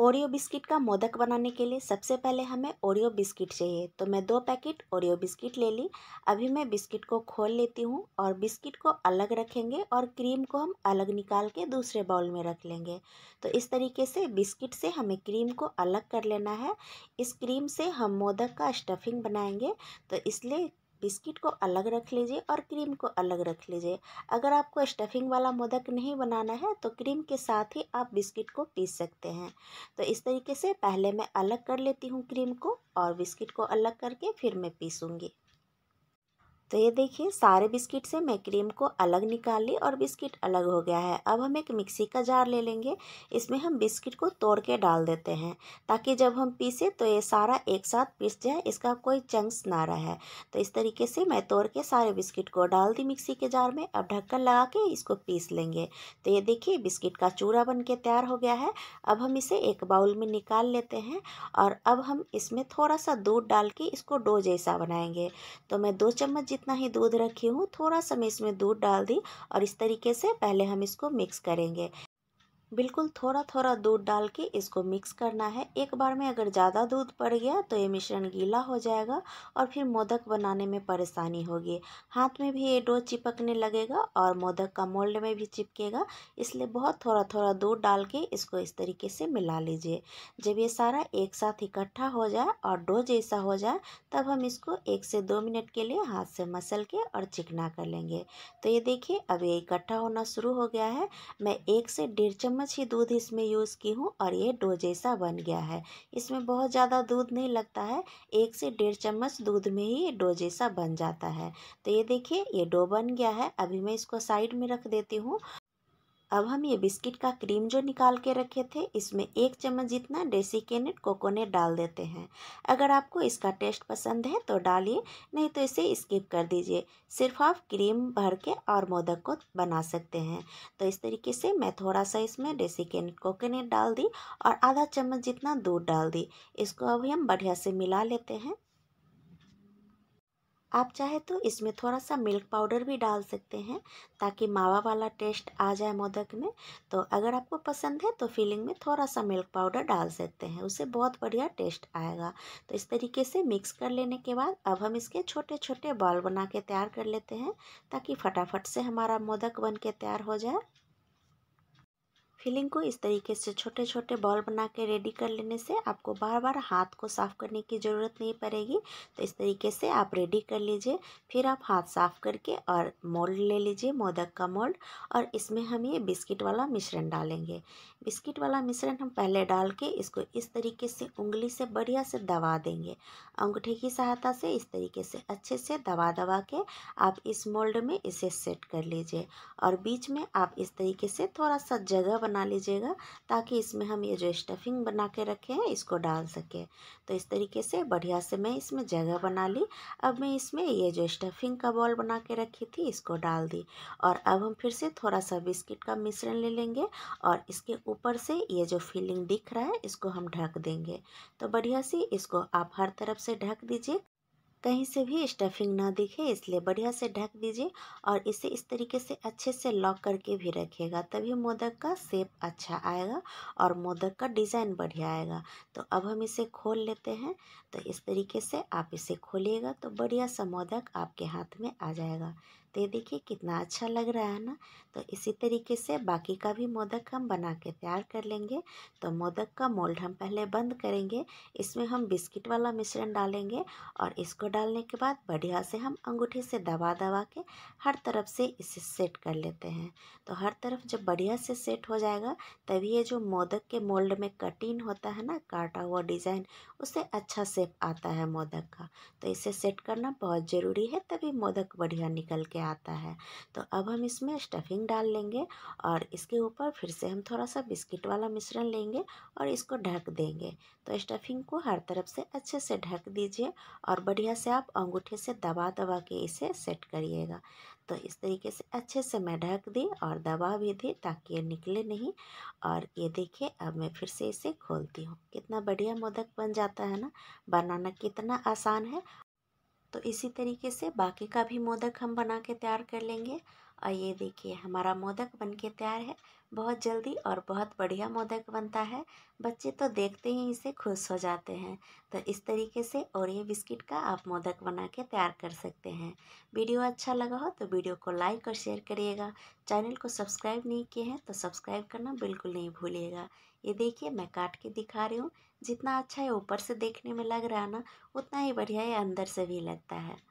Oreo biscuit का मोदक बनाने के लिए सबसे पहले हमें ओरियो बिस्किट चाहिए तो मैं दो पैकेट ओरियो बिस्किट ले ली अभी मैं बिस्किट को खोल लेती हूँ और बिस्किट को अलग रखेंगे और क्रीम को हम अलग निकाल के दूसरे बाउल में रख लेंगे तो इस तरीके से बिस्किट से हमें क्रीम को अलग कर लेना है इस क्रीम से हम मोदक का स्टफिंग बनाएंगे तो इसलिए बिस्किट को अलग रख लीजिए और क्रीम को अलग रख लीजिए अगर आपको स्टफिंग वाला मोदक नहीं बनाना है तो क्रीम के साथ ही आप बिस्किट को पीस सकते हैं तो इस तरीके से पहले मैं अलग कर लेती हूँ क्रीम को और बिस्किट को अलग करके फिर मैं पीसूँगी तो ये देखिए सारे बिस्किट से मैं क्रीम को अलग निकाल ली और बिस्किट अलग हो गया है अब हम एक मिक्सी का जार ले लेंगे इसमें हम बिस्किट को तोड़ के डाल देते हैं ताकि जब हम पीसे तो ये सारा एक साथ पीस जाए इसका कोई चंक्स ना रहे तो इस तरीके से मैं तोड़ के सारे बिस्किट को डाल दी मिक्सी के जार में अब ढक्कन लगा के इसको पीस लेंगे तो ये देखिए बिस्किट का चूरा बन के तैयार हो गया है अब हम इसे एक बाउल में निकाल लेते हैं और अब हम इसमें थोड़ा सा दूध डाल के इसको डो जैसा बनाएंगे तो मैं दो चम्मच जितना ही दूध रखी हूँ थोड़ा सा मैं इसमें दूध डाल दी और इस तरीके से पहले हम इसको मिक्स करेंगे बिल्कुल थोड़ा थोड़ा दूध डाल के इसको मिक्स करना है एक बार में अगर ज़्यादा दूध पड़ गया तो ये मिश्रण गीला हो जाएगा और फिर मोदक बनाने में परेशानी होगी हाथ में भी ये डो चिपकने लगेगा और मोदक का मोल्ड में भी चिपकेगा इसलिए बहुत थोड़ा थोड़ा दूध डाल के इसको इस तरीके से मिला लीजिए जब ये सारा एक साथ इकट्ठा हो जाए और डो जैसा हो जाए तब हम इसको एक से दो मिनट के लिए हाथ से मसल के और चिकना कर लेंगे तो ये देखिए अब ये इकट्ठा होना शुरू हो गया है मैं एक से डेढ़ चम्मच चम्मच ही दूध इसमें यूज़ की हूँ और ये डो जैसा बन गया है इसमें बहुत ज़्यादा दूध नहीं लगता है एक से डेढ़ चम्मच दूध में ही ये डो जैसा बन जाता है तो ये देखिए ये डो बन गया है अभी मैं इसको साइड में रख देती हूँ अब हम ये बिस्किट का क्रीम जो निकाल के रखे थे इसमें एक चम्मच जितना केनेट कोकोनेट डाल देते हैं अगर आपको इसका टेस्ट पसंद है तो डालिए नहीं तो इसे स्किप कर दीजिए सिर्फ आप क्रीम भर के और मोदक को बना सकते हैं तो इस तरीके से मैं थोड़ा सा इसमें केनेट कोकोनेट डाल दी और आधा चम्मच जितना दूध डाल दी इसको अभी हम बढ़िया से मिला लेते हैं आप चाहे तो इसमें थोड़ा सा मिल्क पाउडर भी डाल सकते हैं ताकि मावा वाला टेस्ट आ जाए मोदक में तो अगर आपको पसंद है तो फीलिंग में थोड़ा सा मिल्क पाउडर डाल सकते हैं उसे बहुत बढ़िया टेस्ट आएगा तो इस तरीके से मिक्स कर लेने के बाद अब हम इसके छोटे छोटे बॉल बना के तैयार कर लेते हैं ताकि फटाफट से हमारा मोदक बन के तैयार हो जाए फिलिंग को इस तरीके से छोटे छोटे बॉल बना के रेडी कर लेने से आपको बार बार हाथ को साफ़ करने की ज़रूरत नहीं पड़ेगी तो इस तरीके से आप रेडी कर लीजिए फिर आप हाथ साफ़ करके और मोल्ड ले लीजिए मोदक का मोल्ड और इसमें हम ये बिस्किट वाला मिश्रण डालेंगे बिस्किट वाला मिश्रण हम पहले डाल के इसको इस तरीके से उंगली से बढ़िया से दबा देंगे अंगूठे की सहायता से इस तरीके से अच्छे से दबा दबा के आप इस मोल्ड में इसे सेट कर लीजिए और बीच में आप इस तरीके से थोड़ा सा जगह बना लीजिएगा ताकि इसमें हम ये जो स्टफिंग बना के रखे हैं इसको डाल सकें तो इस तरीके से बढ़िया से मैं इसमें जगह बना ली अब मैं इसमें ये जो स्टफिंग का बॉल बना के रखी थी इसको डाल दी और अब हम फिर से थोड़ा सा बिस्किट का मिश्रण ले लेंगे और इसके ऊपर से ये जो फीलिंग दिख रहा है इसको हम ढक देंगे तो बढ़िया से इसको आप हर तरफ से ढक दीजिए कहीं से भी स्टफिंग ना दिखे इसलिए बढ़िया से ढक दीजिए और इसे इस तरीके से अच्छे से लॉक करके भी रखिएगा तभी मोदक का शेप अच्छा आएगा और मोदक का डिज़ाइन बढ़िया आएगा तो अब हम इसे खोल लेते हैं तो इस तरीके से आप इसे खोलिएगा तो बढ़िया सा मोदक आपके हाथ में आ जाएगा तो ये देखिए कितना अच्छा लग रहा है ना तो इसी तरीके से बाकी का भी मोदक हम बना के तैयार कर लेंगे तो मोदक का मोल्ड हम पहले बंद करेंगे इसमें हम बिस्किट वाला मिश्रण डालेंगे और इसको डालने के बाद बढ़िया से हम अंगूठे से दबा दबा के हर तरफ से इसे सेट कर लेते हैं तो हर तरफ जब बढ़िया से सेट हो जाएगा तभी ये जो मोदक के मोल्ड में कटिन होता है ना काटा हुआ डिज़ाइन उससे अच्छा सेप आता है मोदक का तो इसे सेट करना बहुत ज़रूरी है तभी मोदक बढ़िया निकल के आता है तो अब हम इसमें स्टफिंग डाल लेंगे और इसके ऊपर फिर से हम थोड़ा सा बिस्किट वाला मिश्रण लेंगे और इसको ढक देंगे तो स्टफिंग को हर तरफ से अच्छे से ढक दीजिए और बढ़िया से आप अंगूठे से दबा दबा के इसे सेट करिएगा तो इस तरीके से अच्छे से मैं ढक दी और दबा भी दी ताकि ये निकले नहीं और ये देखिए अब मैं फिर से इसे खोलती हूँ कितना बढ़िया मोदक बन जाता है ना बनाना कितना आसान है तो इसी तरीके से बाकी का भी मोदक हम बना के तैयार कर लेंगे और ये देखिए हमारा मोदक बन के तैयार है बहुत जल्दी और बहुत बढ़िया मोदक बनता है बच्चे तो देखते ही इसे खुश हो जाते हैं तो इस तरीके से और ये बिस्किट का आप मोदक बना के तैयार कर सकते हैं वीडियो अच्छा लगा हो तो वीडियो को लाइक और शेयर करिएगा चैनल को सब्सक्राइब नहीं किए हैं तो सब्सक्राइब करना बिल्कुल नहीं भूलिएगा ये देखिए मैं काट के दिखा रही हूँ जितना अच्छा है ऊपर से देखने में लग रहा है ना उतना ही बढ़िया है अंदर से भी लगता है